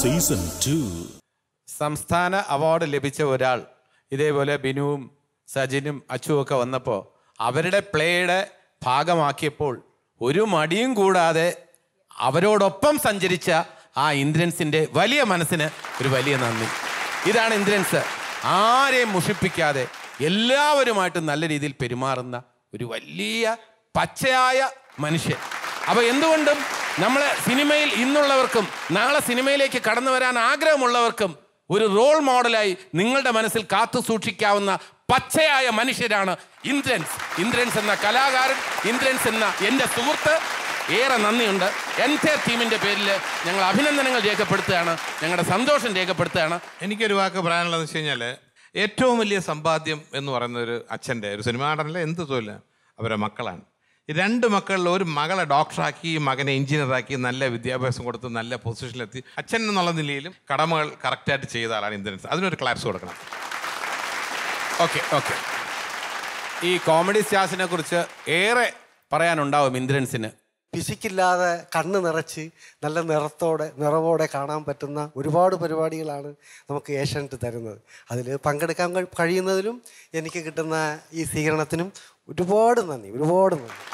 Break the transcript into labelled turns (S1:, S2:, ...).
S1: season two സംസ്ഥാന award ലഭിച്ച ഒരാൾ ഇതേപോലെ ബിനുവും സജിനും ഒക്കെ വന്നപ്പോൾ അവരുടെ പ്ലേയുടെ ഭാഗമാക്കിയപ്പോൾ ഒരു മടിയും കൂടാതെ അവരോടൊപ്പം സഞ്ചരിച്ച ആ ഇന്ദ്രൻസിൻ്റെ വലിയ മനസ്സിന് ഒരു വലിയ നന്ദി ഇതാണ് ഇന്ദ്രൻസ് ആരെയും മുഷിപ്പിക്കാതെ എല്ലാവരുമായിട്ട് നല്ല രീതിയിൽ പെരുമാറുന്ന ഒരു വലിയ പച്ചയായ മനുഷ്യൻ അപ്പോൾ എന്തുകൊണ്ടും നമ്മളെ സിനിമയിൽ ഇന്നുള്ളവർക്കും നാളെ സിനിമയിലേക്ക് കടന്നു വരാൻ ആഗ്രഹമുള്ളവർക്കും ഒരു റോൾ മോഡലായി നിങ്ങളുടെ മനസ്സിൽ കാത്തു സൂക്ഷിക്കാവുന്ന പച്ചയായ മനുഷ്യരാണ് ഇന്ദ്രൻസ് ഇന്ദ്രൻസ് എന്ന കലാകാരൻ ഇന്ദ്രൻസ് എന്ന എൻ്റെ സുഹൃത്ത്
S2: ഏറെ നന്ദിയുണ്ട് എൻ്റെ ടീമിൻ്റെ പേരിൽ ഞങ്ങൾ അഭിനന്ദനങ്ങൾ രേഖപ്പെടുത്തുകയാണ് ഞങ്ങളുടെ സന്തോഷം രേഖപ്പെടുത്തുകയാണ് എനിക്കൊരു വാക്ക് പറയാനുള്ളതെന്ന് വെച്ച് കഴിഞ്ഞാൽ ഏറ്റവും വലിയ സമ്പാദ്യം എന്ന് പറയുന്ന ഒരു അച്ഛൻ്റെ ഒരു സിനിമാ നടനിലെ എന്ത് തോല്ല അവരുടെ മക്കളാണ് രണ്ട് മക്കളിൽ ഒരു മകളെ ഡോക്ടറാക്കി മകനെ എഞ്ചിനീയറാക്കി നല്ല വിദ്യാഭ്യാസം കൊടുത്ത് നല്ല പൊസിഷനിലെത്തി അച്ഛൻ എന്നുള്ള നിലയിലും കടമകൾ കറക്റ്റായിട്ട് ചെയ്ത ആളാണ് ഇന്ദ്രൻസ് അതിനൊരു ക്ലാസ് കൊടുക്കണം ഓക്കെ ഓക്കെ
S1: ഈ കോമഡി സ്റ്റാസിനെ കുറിച്ച് ഏറെ പറയാനുണ്ടാവും ഇന്ദ്രൻസിന്
S3: പിശിക്കില്ലാതെ കണ്ണ് നിറച്ച് നല്ല നിറത്തോടെ നിറവോടെ കാണാൻ പറ്റുന്ന ഒരുപാട് പരിപാടികളാണ് നമുക്ക് ഏഷ്യാനെറ്റ് തരുന്നത് അതിൽ പങ്കെടുക്കാൻ കഴിയുന്നതിലും എനിക്ക് കിട്ടുന്ന ഈ സ്വീകരണത്തിനും ഒരുപാട് നന്ദി ഒരുപാട് നന്ദി